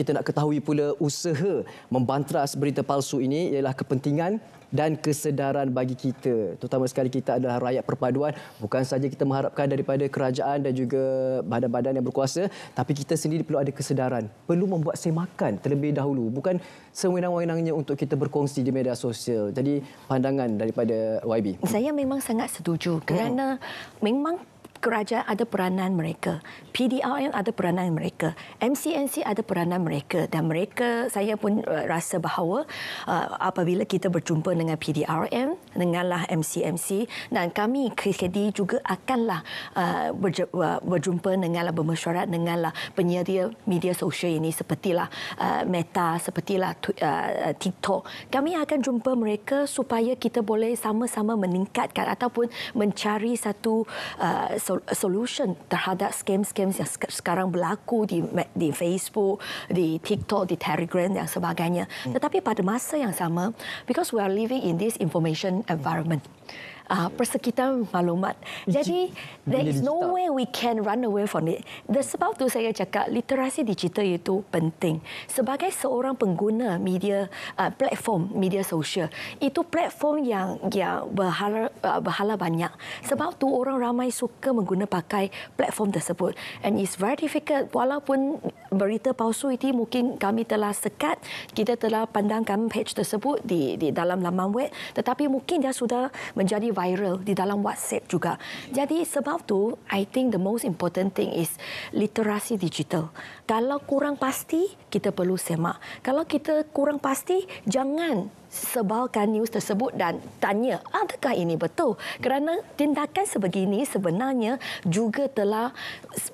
kita nak ketahui pula usaha membantras berita palsu ini ialah kepentingan dan kesedaran bagi kita. Terutama sekali kita adalah rakyat perpaduan. Bukan saja kita mengharapkan daripada kerajaan dan juga badan-badan yang berkuasa. Tapi kita sendiri perlu ada kesedaran. Perlu membuat semakan terlebih dahulu. Bukan sewenang-wenangnya untuk kita berkongsi di media sosial. Jadi pandangan daripada YB. Saya memang sangat setuju. Kerana hmm. memang kerajaan ada peranan mereka, PDRM ada peranan mereka, MCNC ada peranan mereka dan mereka saya pun eh, rasa bahawa uh, apabila kita berjumpa dengan PDRM denganlah MCNC dan kami KKD juga akanlah uh, berjumpa denganlah bermesyuarat denganlah penyedia media sosial ini sepertilah uh, Meta sepertilah uh, TikTok kami akan jumpa mereka supaya kita boleh sama-sama meningkatkan ataupun mencari satu uh, solution terhadap scam-scam yang sekarang berlaku di di Facebook, di TikTok, di Telegram dan sebagainya. Hmm. Tetapi pada masa yang sama, because we are living in this information environment. Hmm uh, ah, persekitaran maklumat. Jadi, there is no way we can run away from it. The sebab tu saya cakap literasi digital itu penting. Sebagai seorang pengguna media uh, platform media sosial, itu platform yang yang berhala uh, berhala banyak. Sebab tu orang ramai suka mengguna pakai platform tersebut. And it's very difficult walaupun berita palsu itu mungkin kami telah sekat, kita telah pandangkan page tersebut di di dalam laman web, tetapi mungkin dia sudah menjadi viral di dalam WhatsApp juga. Jadi sebab tu, I think the most important thing is literasi digital. Kalau kurang pasti, kita perlu semak. Kalau kita kurang pasti, jangan sebalkan news tersebut dan tanya adakah ini betul kerana tindakan sebegini sebenarnya juga telah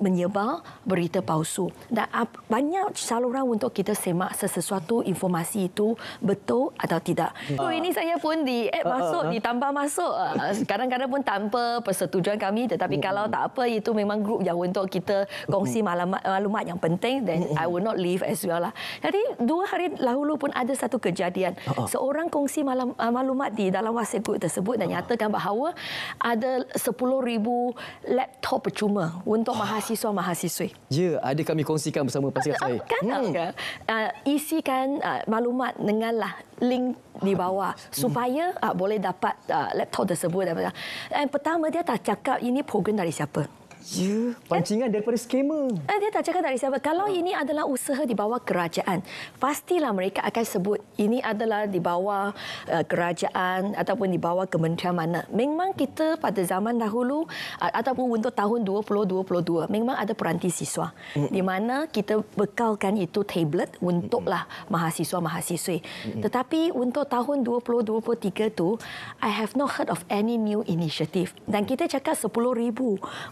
menyebar berita palsu dan banyak saluran untuk kita semak sesuatu informasi itu betul atau tidak. Uh, oh, ini saya pun di eh, masuk, uh, ditambah masuk. Ah, kadang-kadang pun tanpa persetujuan kami tetapi uh, kalau tak apa itu memang grup yang untuk kita kongsi hmm. maklumat, maklumat yang penting then hmm. I will not leave as well lah. Jadi dua hari lalu pun ada satu kejadian. Uh, uh orang kongsi malam, uh, maklumat di dalam WhatsApp group tersebut dan ah. nyatakan bahawa ada 10,000 laptop percuma untuk ah. mahasiswa-mahasiswi. Ya, ada kami kongsikan bersama pasir saya. Kan? Hmm. Uh, isikan uh, maklumat Dengarlah link di bawah hmm. supaya uh, boleh dapat uh, laptop tersebut. Dan pertama dia tak cakap ini program dari siapa. You. Eh? Pancingan daripada skema. Eh, dia tak cakap tak risau. Kalau ini adalah usaha di bawah kerajaan, pastilah mereka akan sebut ini adalah di bawah uh, kerajaan ataupun di bawah kementerian mana. Memang kita pada zaman dahulu uh, ataupun untuk tahun 2022, memang ada peranti siswa. Mm-hmm. Di mana kita bekalkan itu tablet untuklah mm-hmm. mahasiswa-mahasiswi. Mm-hmm. Tetapi untuk tahun 2023 tu, I have not heard of any new initiative. Dan kita cakap 10,000.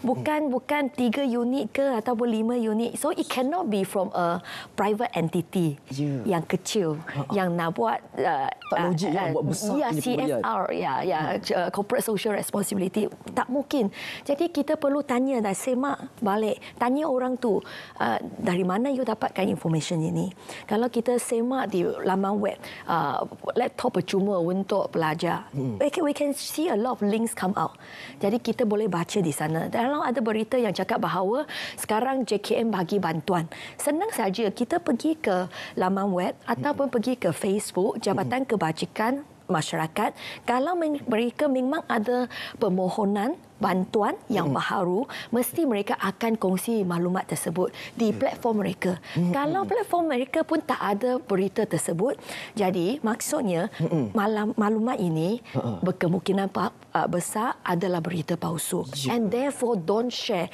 Bukan Kan bukan tiga unit ke ataupun lima unit. So it cannot be from a private entity yeah. yang kecil uh-huh. yang nak buat uh, tak logik lah, uh, yang buat besar yeah, CSR, ya yeah, ya yeah, ya, ya, ha. uh, corporate social responsibility tak mungkin. Jadi kita perlu tanya dan semak balik tanya orang tu uh, dari mana you dapatkan information ini. Kalau kita semak di laman web uh, laptop percuma untuk pelajar, hmm. we, can, we can see a lot of links come out. Jadi kita boleh baca di sana. Dan kalau ada berita yang cakap bahawa sekarang JKM bagi bantuan. Senang saja kita pergi ke laman web ataupun pergi ke Facebook Jabatan Kebajikan masyarakat kalau mereka memang ada permohonan bantuan yang hmm. baharu mesti mereka akan kongsi maklumat tersebut di hmm. platform mereka. Hmm. Kalau hmm. platform mereka pun tak ada berita tersebut, jadi maksudnya hmm. malam, maklumat ini berkemungkinan besar adalah berita palsu. Yeah. And therefore don't share.